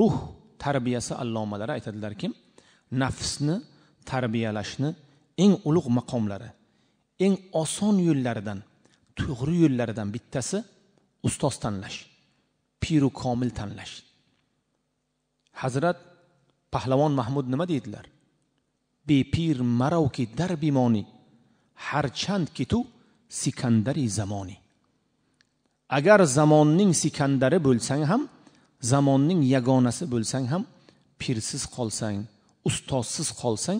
ruh tarbiyasi allomalari aytadilarki nafsni tarbiyalashni eng ulug' maqomlari eng oson yo'llaridan to'g'ri yo'llaridan bittasi ustoz tanlash piru komil tanlash hazrat pahlavon mahmud nima deydilar bepir maravki dar bimoni harchand tu sikandari zamoni agar zamonning sikandari bo'lsang ham zamonning yagonasi bo'lsang ham pirsiz qolsang ustozsiz qolsang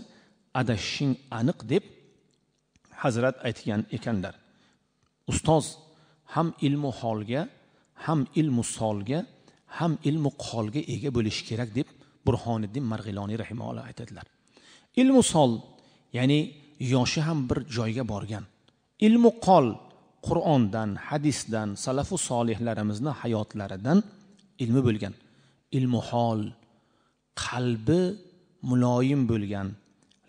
adashishing aniq deb hazrat aytgan ekanlar ustoz ham ilmu holga ham ilmu solga ham ilmu qolga ega bo'lishi kerak deb burhoniddin marg'iloniy rahimaulloh aytadilar ilmu sol ya'ni yoshi ham bir joyga borgan ilmu qol qur'ondan hadisdan salafu solihlarimizni hayotlaridan ilmi bo'lgan ilmu hol qalbi muloyim bo'lgan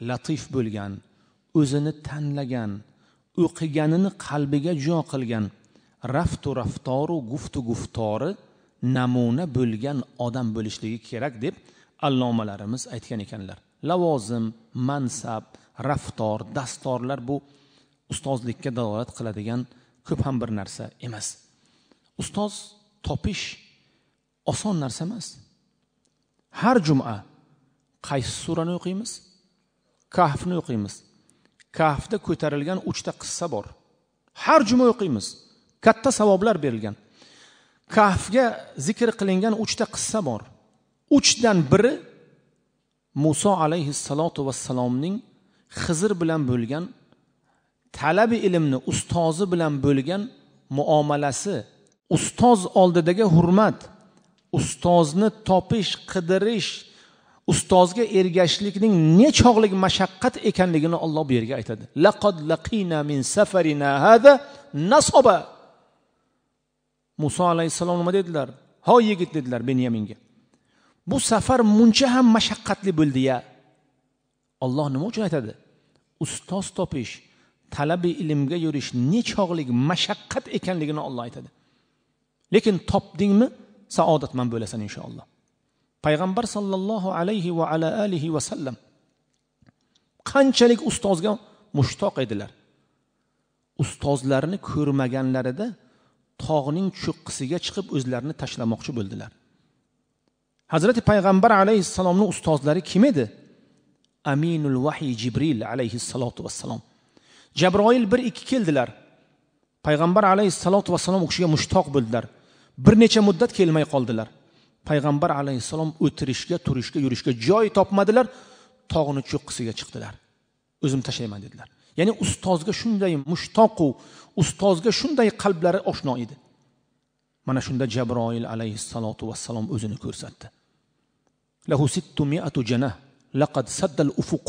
latif bo'lgan o'zini tanlagan o'qiganini qalbiga jo qilgan raftu raftoru guftu guftori namuna bo'lgan odam bo'lishligi kerak deb allomalarimiz aytgan ekanlar lavozim mansab raftor dastorlar bu ustozlikka dalolat qiladigan ko'p ham bir narsa emas ustoz topish oson narsa emas har juma qaysi surani o'qiymiz kahfni o'qiymiz kahfda ko'tarilgan uchta qissa bor har juma o'qiymiz katta savoblar berilgan kahfga zikr qilingan uchta qissa bor uchdan biri muso alayhissalotu vassalomning xizr bilan bo'lgan talabi ilmni ustozi bilan bo'lgan muomalasi ustoz oldidagi hurmat ustozni topish qidirish ustozga ergashishlikning nechog'lik mashaqqat ekanligini olloh bu yerga aytadi laqad laqina min safarina hada nasoba muso alayhissalom nima dedilar ho yigit dedilar benyaminga bu safar muncha ham mashaqqatli bo'ldi ya olloh nima uchun aytadi ustoz topish talabi ilmga yurish nechog'lik mashaqqat ekanligini olloh aytadi lekin topdingmi saodatmand bo'lasan inshaalloh payg'ambar sollallohu alayhi va ala alihi vasallam qanchalik ustozga mushtoq edilar ustozlarini ko'rmaganlarida tog'ning cho'qqisiga chiqib o'zlarini tashlamoqchi bo'ldilar hazrati payg'ambar alayhissalomni ustozlari kim edi aminul vahiy jibril alayhissalotu vassalom jabroil bir ikki keldilar payg'ambar alayhissalotu vassalom u kishiga mushtoq bo'ldilar bir necha muddat kelmay qoldilar payg'ambar alayhissalom o'tirishga turishga yurishga joy topmadilar tog'ni cho'qqisiga chiqdilar o'zim tashlayman dedilar ya'ni ustozga shunday mushtoqu ustozga shunday qalblari oshno edi mana shunda jabroil alayhissalotu vassalom o'zini ko'rsatdi lahu janah laqad saddal ufuq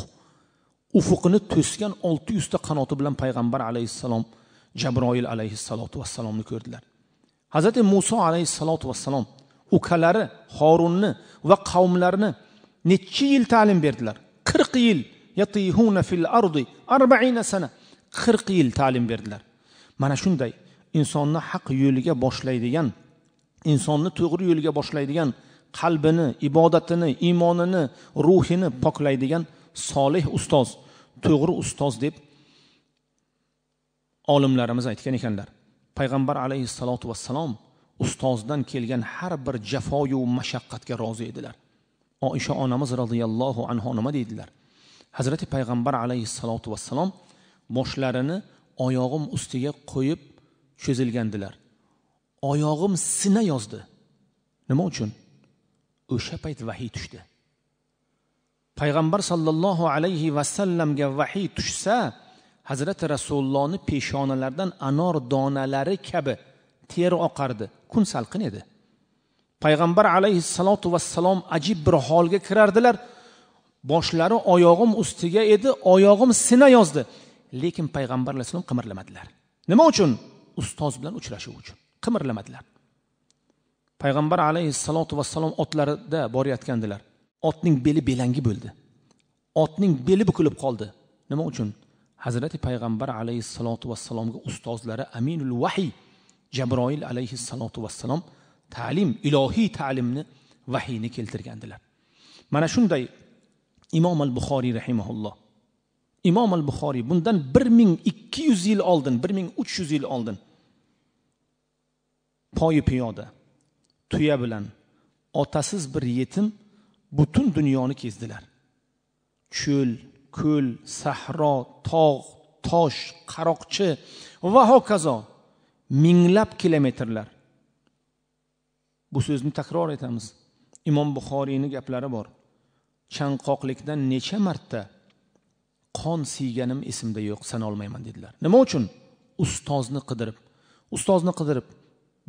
ufuqni to'sgan olti yuzta qanoti bilan payg'ambar alayhissalom jabroil alayhissalotu vassalomni ko'rdilar hazrati muso alayhissalotu vassalom ukalari horunni va qavmlarini nechi yil ta'lim berdilar qirq yil fil ardi arbaina sana qirq yil ta'lim berdilar mana shunday insonni haq yo'liga boshlaydigan insonni to'g'ri yo'lga boshlaydigan qalbini ibodatini iymonini ruhini poklaydigan solih ustoz to'g'ri ustoz deb olimlarimiz aytgan ekanlar payg'ambar alayhissalotu vassalom ustozidan kelgan har bir jafoyu mashaqqatga rozi edilar oisha onamiz roziyallohu anhu nima deydilar hazrati payg'ambar alayhissalotu vassalom boshlarini oyog'im ustiga qo'yib cho'zilgandilar oyog'im sina yozdi nima uchun o'sha payt vahiy tushdi payg'ambar sollallohu alayhi vasallamga vahiy tushsa hazrati rasulullohni peshonalaridan anor donalari kabi teri oqardi kun salqin edi payg'ambar alayhissalotu vassalom ajib bir holga kirardilar boshlari oyog'im ustiga edi oyog'im sina yozdi lekin payg'ambar alayhissalom qimirlamadilar nima uchun ustoz bilan uchrashuv uchun qimirlamadilar payg'ambar alayhissalotu vassalom otlarida borayotgandilar otning beli belangi bo'ldi otning beli bukilib qoldi nima uchun hazrati payg'ambar alayhissalotu vassalomga ustozlari aminul vahiy jabroil alayhissalotu vassalom ta'lim ilohiy ta'limni vahiyni keltirgandilar mana shunday imom al buxoriy rahimaulloh imom al buxoriy bundan bir ming ikki yuz yil oldin bir ming uch yuz yil oldin poyi piyoda tuya bilan otasiz bir yetim butun dunyoni kezdilar cho'l ko'l sahro tog' tosh qaroqchi va hokazo minglab kilometrlar bu so'zni takror etamiz imom buxoriyni gaplari bor chanqoqlikdan necha marta qon siyganim esimda yo'q sanolmayman dedilar nima uchun ustozni qidirib ustozni qidirib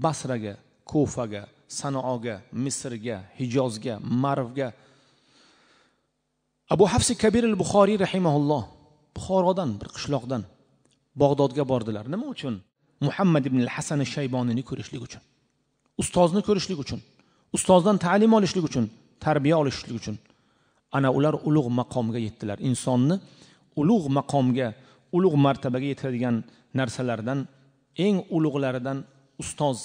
basraga kofaga sanoga misrga hijozga marvga abu hafsi kabir al buxoriy rahimaulloh buxorodan bir qishloqdan bag'dodga bordilar nima uchun muhammad ibn hasan shayboniyni ko'rishlik uchun ustozni ko'rishlik uchun ustozdan ta'lim olishlik uchun tarbiya olishlik uchun ana ular ulug' maqomga yetdilar insonni ulug' maqomga ulug' martabaga yetiradigan narsalardan eng ulug'laridan ustoz